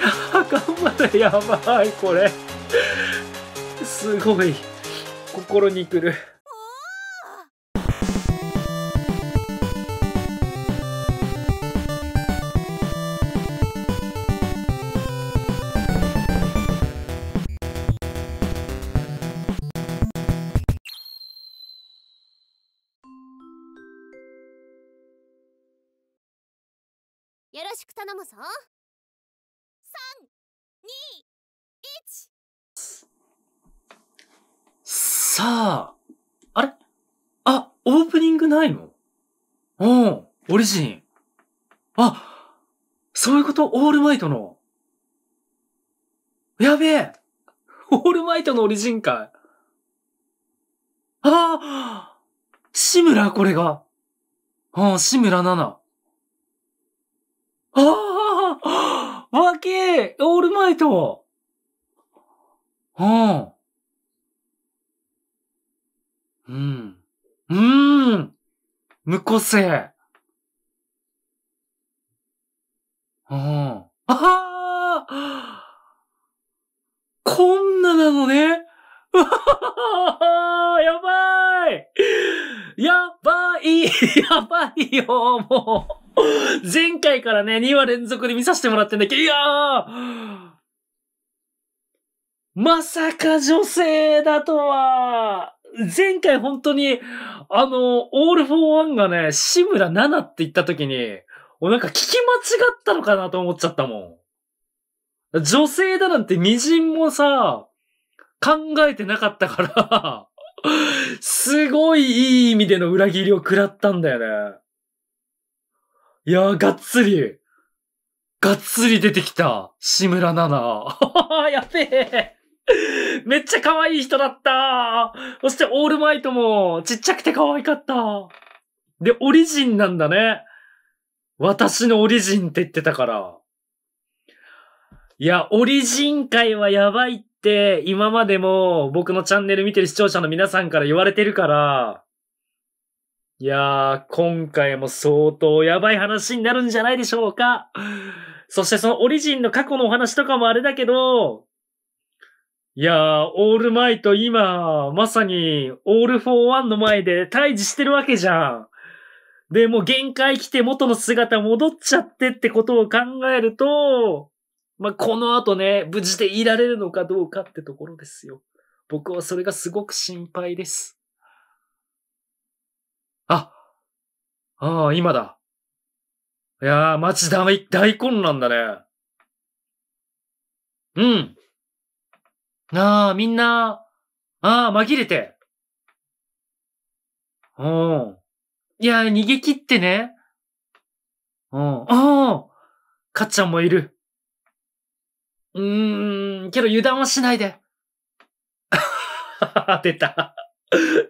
頑張れやばいこれすごい心にくるさあ、あれあ、オープニングないのうん、オリジン。あ、そういうことオールマイトの。やべえオールマイトのオリジンかい。ああ志村これが。うん、志村奈々。ああわけえオールマイトうん。うん。うーん無個性うん。ああこんななのねわやばいやばいやばいよもう前回からね、2話連続で見させてもらってんだけど、いやーまさか女性だとは前回本当に、あの、オールフォーワンがね、志村7って言った時に、おなんか聞き間違ったのかなと思っちゃったもん。女性だなんて微塵もさ、考えてなかったからすごいいい意味での裏切りを食らったんだよね。いやー、がっつり、がっつり出てきた、志村奈々。やべえ めっちゃ可愛い人だったそしてオールマイトもちっちゃくて可愛かったで、オリジンなんだね。私のオリジンって言ってたから。いや、オリジン界はやばいって、今までも僕のチャンネル見てる視聴者の皆さんから言われてるから、いやー、今回も相当やばい話になるんじゃないでしょうか。そしてそのオリジンの過去のお話とかもあれだけど、いやー、オールマイト今、まさに、オールフォーワンの前で退治してるわけじゃん。で、もう限界来て元の姿戻っちゃってってことを考えると、まあ、この後ね、無事でいられるのかどうかってところですよ。僕はそれがすごく心配です。あ、ああ、今だ。いやー、街大、大混乱だね。うん。なあ、みんな、ああ、紛れて。うん。いや、逃げ切ってね。うん。ああ、かっちゃんもいる。うーん、けど油断はしないで。出た。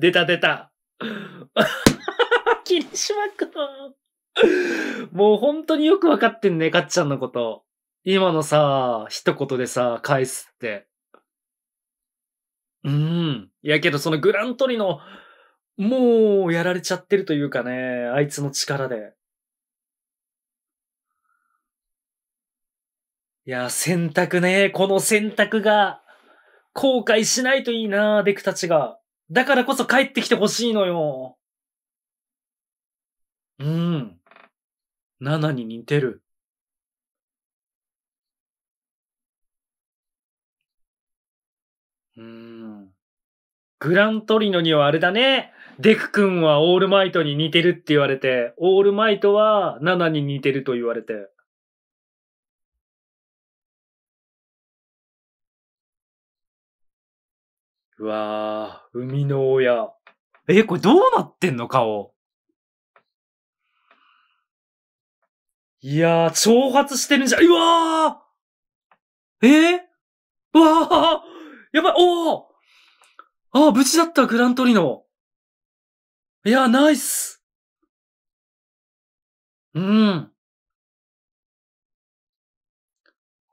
出た出た。霧島くん。もう本当によくわかってんね、かっちゃんのこと。今のさ、一言でさ、返すって。うん。いやけどそのグラントリの、もうやられちゃってるというかね、あいつの力で。いや、選択ね、この選択が、後悔しないといいな、デクたちが。だからこそ帰ってきてほしいのよ。うん。7に似てる。うん。グラントリノにはあれだね。デク君はオールマイトに似てるって言われて、オールマイトはナナに似てると言われて。うわぁ、生みの親。え、これどうなってんの顔。いやー、挑発してるんじゃ、うわーえー、うわーやばい、おおああ、無事だった、グラントリノ。いや、ナイス。うん。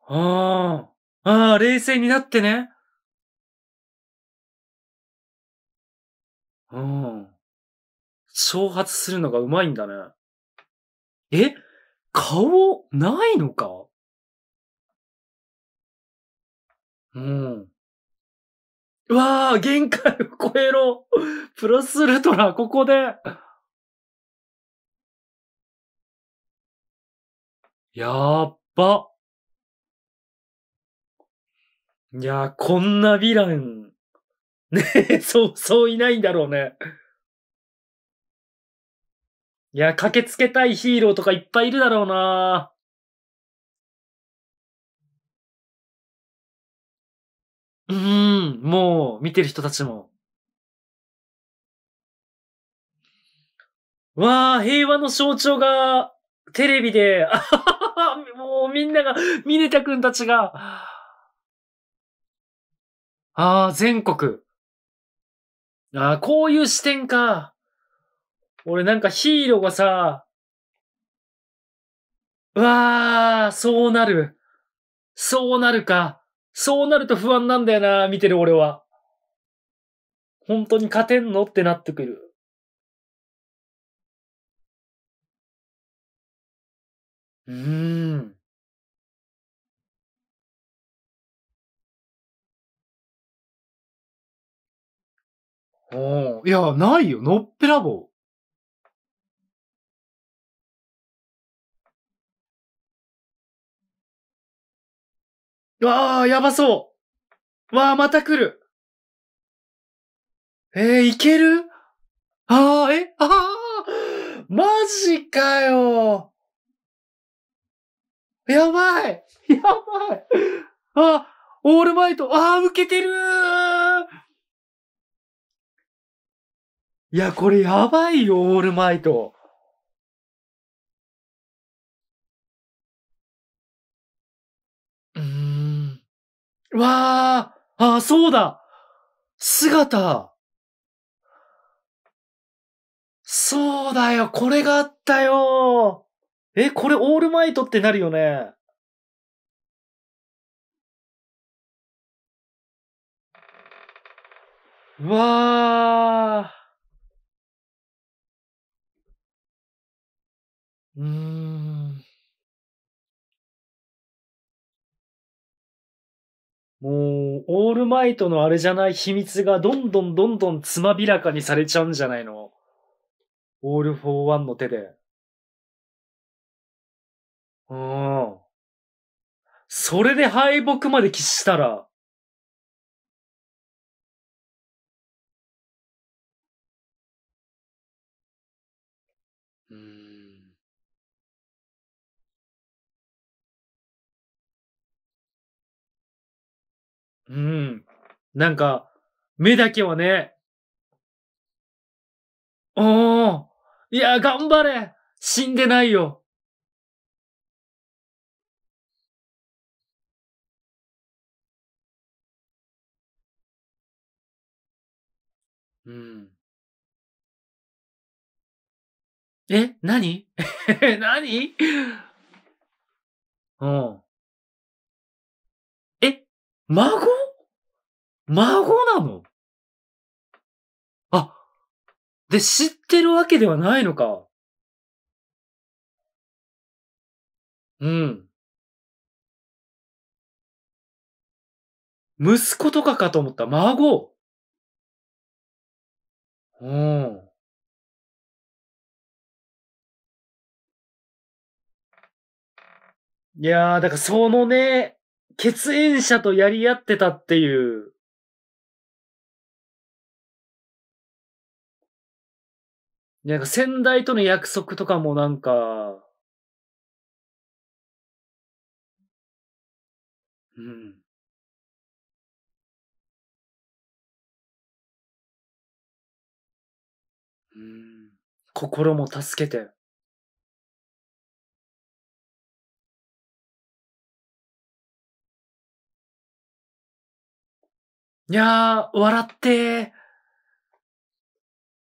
ああ、ああ、冷静になってね。うん。挑発するのがうまいんだね。え顔、ないのかうん。うわあ、限界を超えろ。プラスウルトラ、ここで。やっば。いやー、こんなヴィラン、ねえ、そう、そういないんだろうね。いや、駆けつけたいヒーローとかいっぱいいるだろうなうーん。ん、もう、見てる人たちも。わあ、平和の象徴が、テレビで、もうみんなが、ミネタ君たちが、ああ、全国。ああ、こういう視点か。俺なんかヒーローがさ、うわあ、そうなる。そうなるか。そうなると不安なんだよな、見てる俺は。本当に勝てんのってなってくる。うーん。おいや、ないよ。のっぺらぼう。わあ、やばそうわあ、また来るえー、いけるああ、え、ああ、マジかよやばいやばいあ、オールマイトああ、受けてるいや、これやばいよ、オールマイト。わーあー、そうだ姿そうだよ、これがあったよえ、これオールマイトってなるよねうわーうーん。もう、オールマイトのあれじゃない秘密がどんどんどんどんつまびらかにされちゃうんじゃないのオール・フォー・ワンの手で。うん。それで敗北まで喫したら、うん。なんか、目だけはね、おーいや、頑張れ死んでないようん。え何 何 うん。孫孫なのあ、で、知ってるわけではないのか。うん。息子とかかと思った。孫。うん。いやー、だからそのね、血縁者とやり合ってたっていう。なんか先代との約束とかもなんか、うん。うん。心も助けて。いやー、笑って。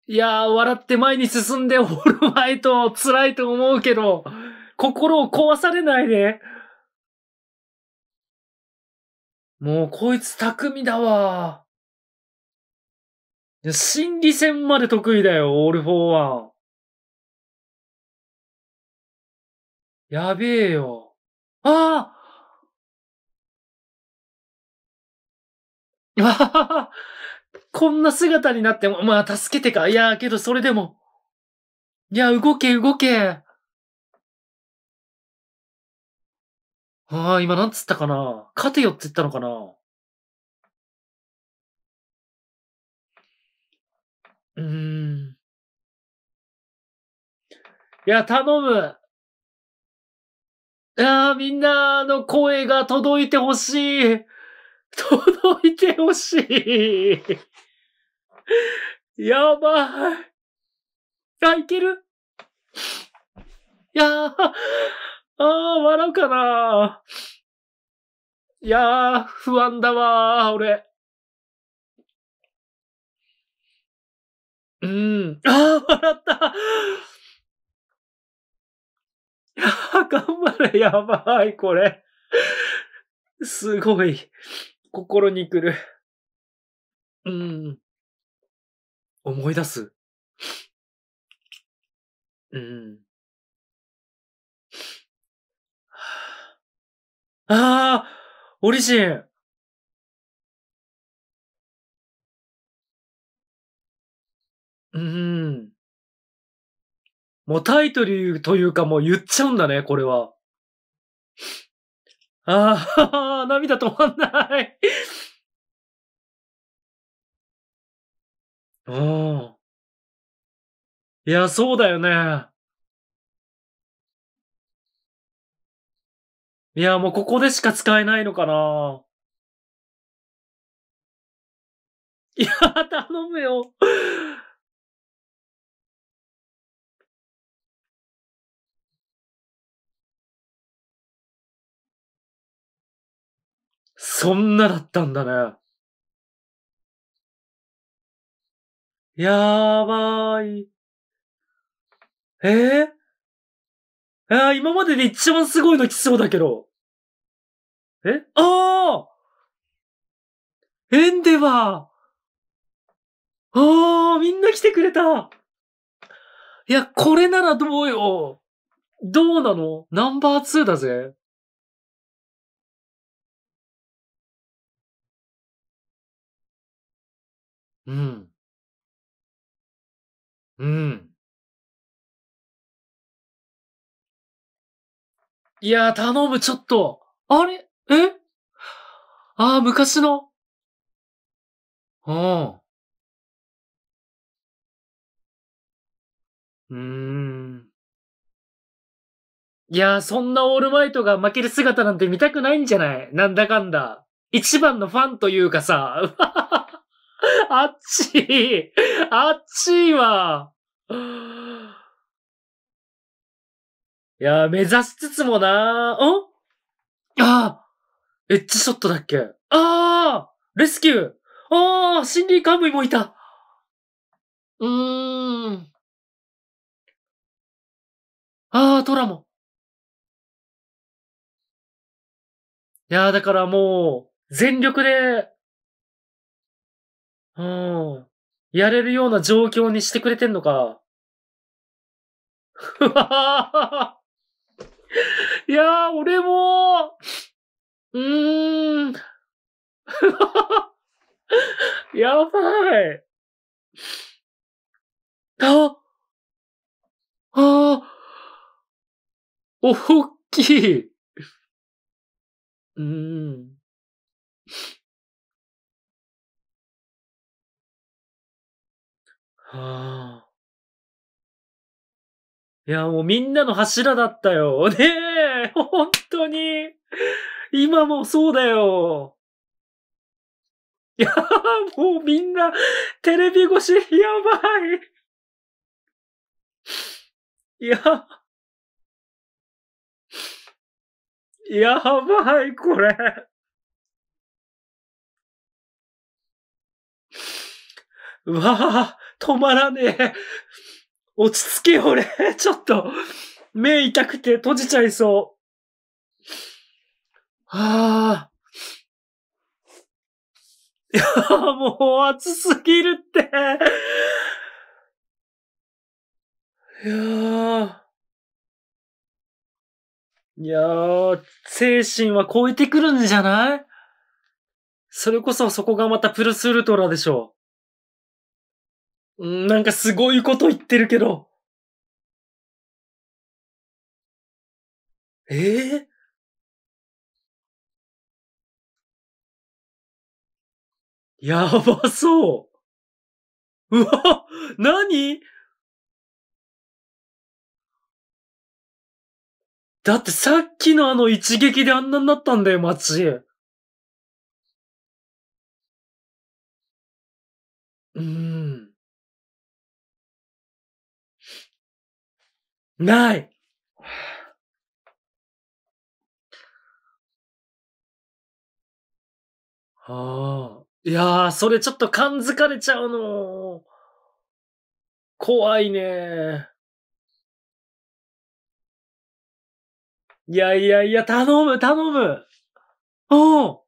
いやー、笑って前に進んでおるまいと辛いと思うけど、心を壊されないで。もうこいつ匠だわ。心理戦まで得意だよ、オールフォーワン。やべえよ。ああ こんな姿になっても、まあ、助けてか。いや、けどそれでも。いや、動け、動け。ああ、今なんつったかな勝てよって言ったのかなうーん。いや、頼む。ああ、みんなの声が届いてほしい。届いてほしい。やばい。あ、いけるい やー、あー、笑うかないやー、不安だわー、俺。うん。あー、笑ったいやー、頑張れ、やばい、これ。すごい。心に来る。うん。思い出す。うん。ああオリジンうん。もうタイトルというかもう言っちゃうんだね、これは。ああ、涙止まんないうん。いや、そうだよね。いや、もうここでしか使えないのかな。いや、頼むよそんなだったんだね。やばい。えー、今までで一番すごいの来そうだけど。えああエンデバーああみんな来てくれたいや、これならどうよどうなのナンバー2だぜ。うん。うん。いや、頼む、ちょっと。あれえああ、昔の。うん。うーん。いや、そんなオールマイトが負ける姿なんて見たくないんじゃないなんだかんだ。一番のファンというかさ。あっちいあっちいわいや、目指しつつもなー、んああエッジショットだっけああレスキューああ心理カムイもいたうーん。ああ、トラも。いやー、だからもう、全力でうん。やれるような状況にしてくれてんのか。いやー、俺もうーん。やばい。あ、あ、おっきい。うーん。ああ。いや、もうみんなの柱だったよ。ねえ、本当に。今もそうだよ。いや、もうみんな、テレビ越し、やばい。いや、やばい、これ。うわぁ、止まらねえ。落ち着けよ、俺。ちょっと、目痛くて閉じちゃいそう。はぁ。いやぁ、もう暑すぎるって。いやぁ。いやぁ、精神は超えてくるんじゃないそれこそそこがまたプルスウルトラでしょなんかすごいこと言ってるけど。ええー、やばそう。うわ何だってさっきのあの一撃であんなになったんだよ、街。うん。ない。はあ。いやー、それちょっと感づかれちゃうの。怖いねいやいやいや、頼む、頼む。おう。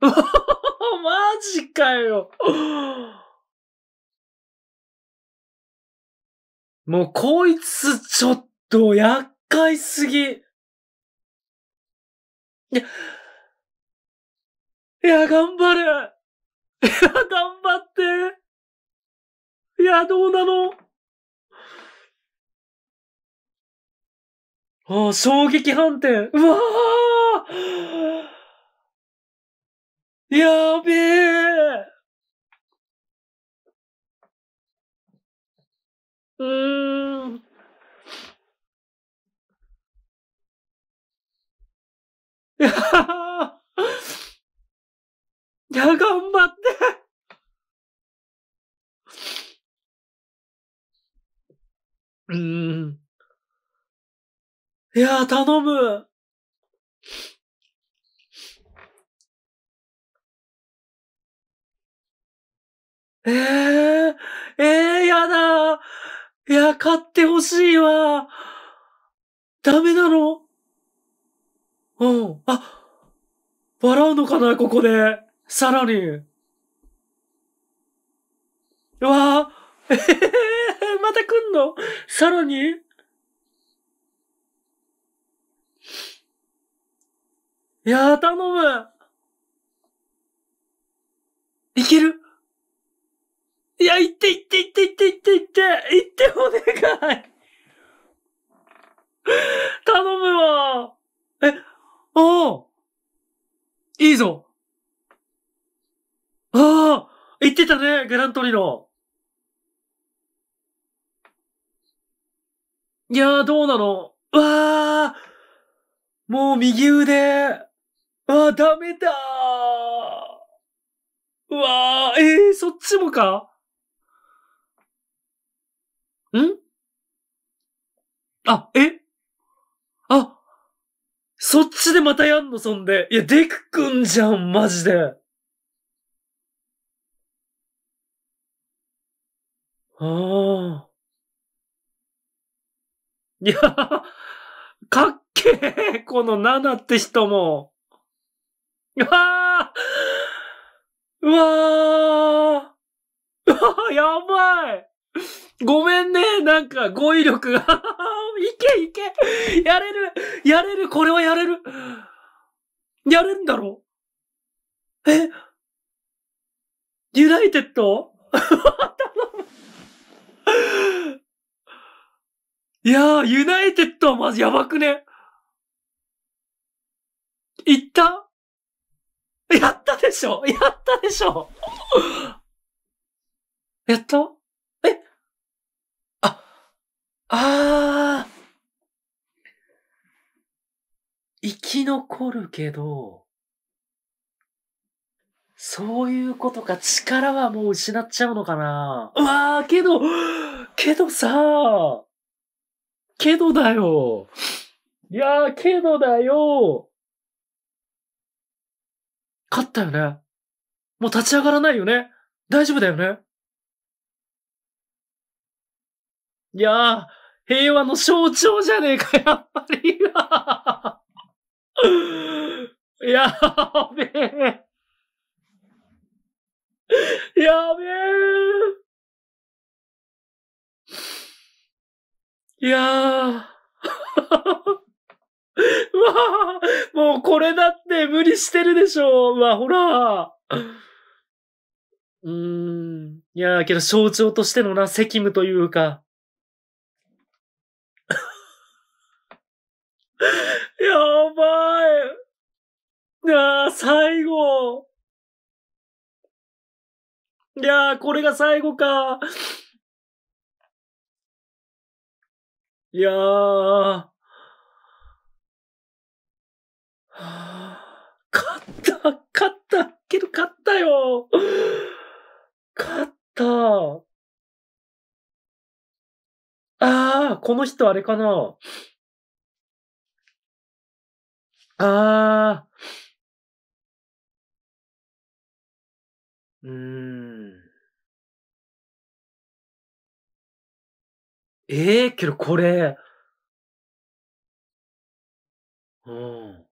マジかよ。もうこいつちょっと厄介すぎ。いや、いや、頑張れ。いや、頑張って。いや、どうなのああ、衝撃反転。うわあやべえうん。いや や、頑張って。うん。いや頼む。ええー、ええー、やだいや、買ってほしいわ。ダメなのうん。あ、笑うのかなここで。さらに。うわぁ。えへへへ、また来んのさらにいやー、頼む。いけるいや、行って行って行って行って行って行って、行ってお願い。頼むわ。え、おおいいぞ。ああ、行ってたね、グラントリノ。いやー、どうなのわあ、もう右腕。ああ、ダメだー。うわあ、ええー、そっちもかんあ、えあ、そっちでまたやんの、そんで。いや、デクくんじゃん、マジで。ああ。いや、かっけえ、この7って人も。ああうわあうわあやばいごめんね、なんか語彙力が いけいけやれるやれるこれはやれるやれるんだろえユナイテッド いやー、ユナイテッドはまずやばくね行ったやったでしょやったでしょ やったああ生き残るけど、そういうことか、力はもう失っちゃうのかな。うわあけど、けどさ、けどだよ。いやー、けどだよ。勝ったよね。もう立ち上がらないよね。大丈夫だよね。いやー、平和の象徴じゃねえか、やっぱり。やべえ。やべえ。いやー。わもうこれだって無理してるでしょう。うわ、ほら。うーん。いやー、けど象徴としてのな、責務というか。やばい。ああ、最後。いやー、これが最後か。いやー。はあ、勝った、勝った、けど勝ったよ。勝った。ああ、この人あれかな。ああ。うーん。ええ、けどこれうん。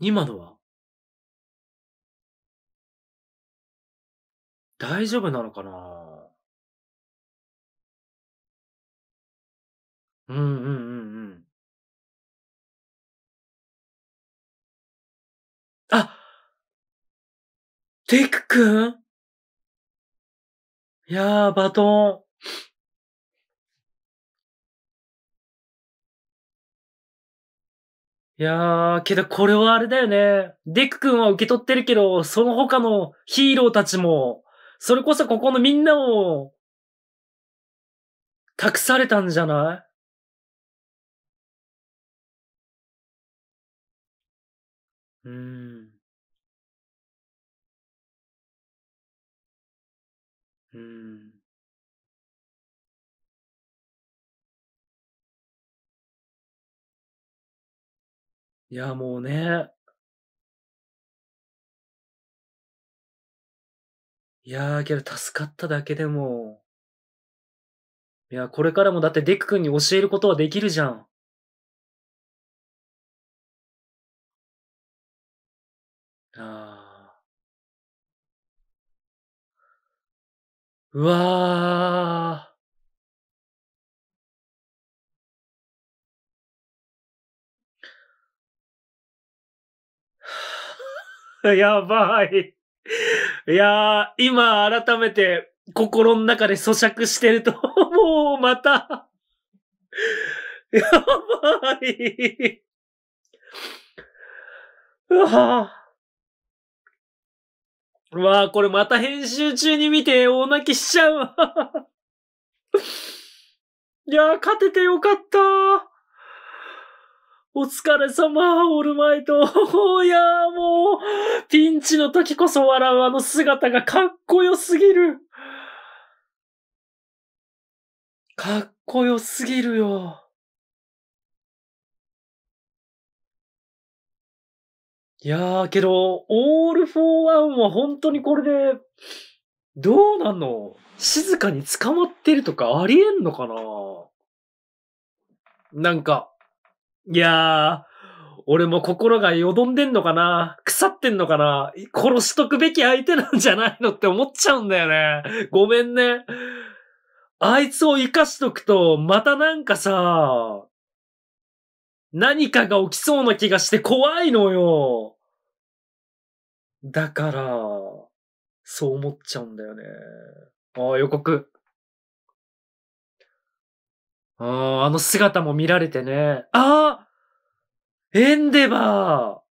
今のは大丈夫なのかな？うんうんうんうん。あ。テク君？いや、バトン。いや、けどこれはあれだよね。デク君は受け取ってるけど、その他のヒーローたちも、それこそここのみんなを託されたんじゃない？うん。うん。いや、もうね。いや、けど助かっただけでもいや、これからもだってデク君に教えることはできるじゃん。うわー。やばい。いやー、今改めて心の中で咀嚼してると、もうまた、やばい。うわー。うわあ、これまた編集中に見て大泣きしちゃうわ。いやー、勝ててよかったお疲れ様、オールマイト。いやーもう、ピンチの時こそ笑うあの姿がかっこよすぎる。かっこよすぎるよ。いやー、けど、オール・フォー・ワンは本当にこれで、どうなの静かに捕まってるとかありえんのかななんか、いやー、俺も心がよどんでんのかな腐ってんのかな殺しとくべき相手なんじゃないのって思っちゃうんだよね。ごめんね。あいつを生かしとくと、またなんかさ、何かが起きそうな気がして怖いのよ。だから、そう思っちゃうんだよね。ああ、予告。ああ、あの姿も見られてね。ああエンデバー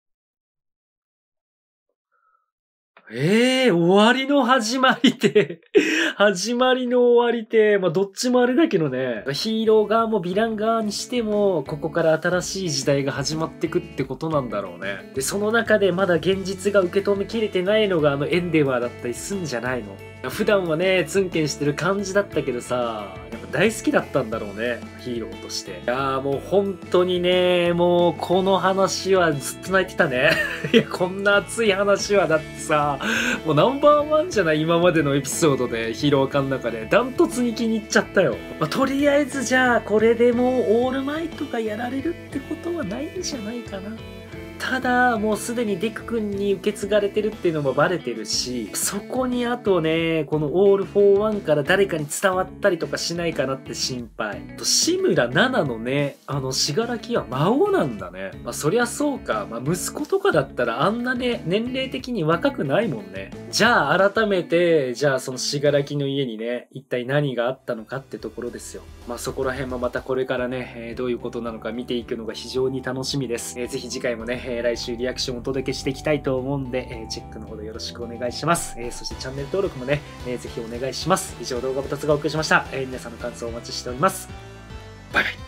ええー、終わりの始まりで 始まりの終わりで、まあ、どっちもあれだけどね、ヒーロー側もヴィラン側にしても、ここから新しい時代が始まってくってことなんだろうね。で、その中でまだ現実が受け止めきれてないのがあのエンデバーだったりすんじゃないの普段はね、ツンケンしてる感じだったけどさ、やっぱ大好きだったんだろうね、ヒーローとして。いやーもう本当にね、もうこの話はずっと泣いてたね。いや、こんな熱い話はだってさ、もうナンバーワンじゃない今までのエピソードでヒーロー感の中でダントツに気に入っちゃったよ。まあ、とりあえずじゃあこれでもうオールマイトがやられるってことはないんじゃないかな。ただもうすでにデク君に受け継がれてるっていうのもバレてるしそこにあとねこのオール・フォー・ワンから誰かに伝わったりとかしないかなって心配と志村奈々のねあの信楽は王なんだねまあそりゃそうか、まあ、息子とかだったらあんなね年齢的に若くないもんねじゃあ改めてじゃあその信楽の家にね一体何があったのかってところですよまあそこら辺もまたこれからね、えー、どういうことなのか見ていくのが非常に楽しみです、えー、ぜひ次回もね、えーえー、来週リアクションをお届けしていきたいと思うんで、えー、チェックのほどよろしくお願いします。えー、そしてチャンネル登録もね、えー、ぜひお願いします。以上動画2つがお送りしました。えー、皆さんの感想をお待ちしております。バイバイ。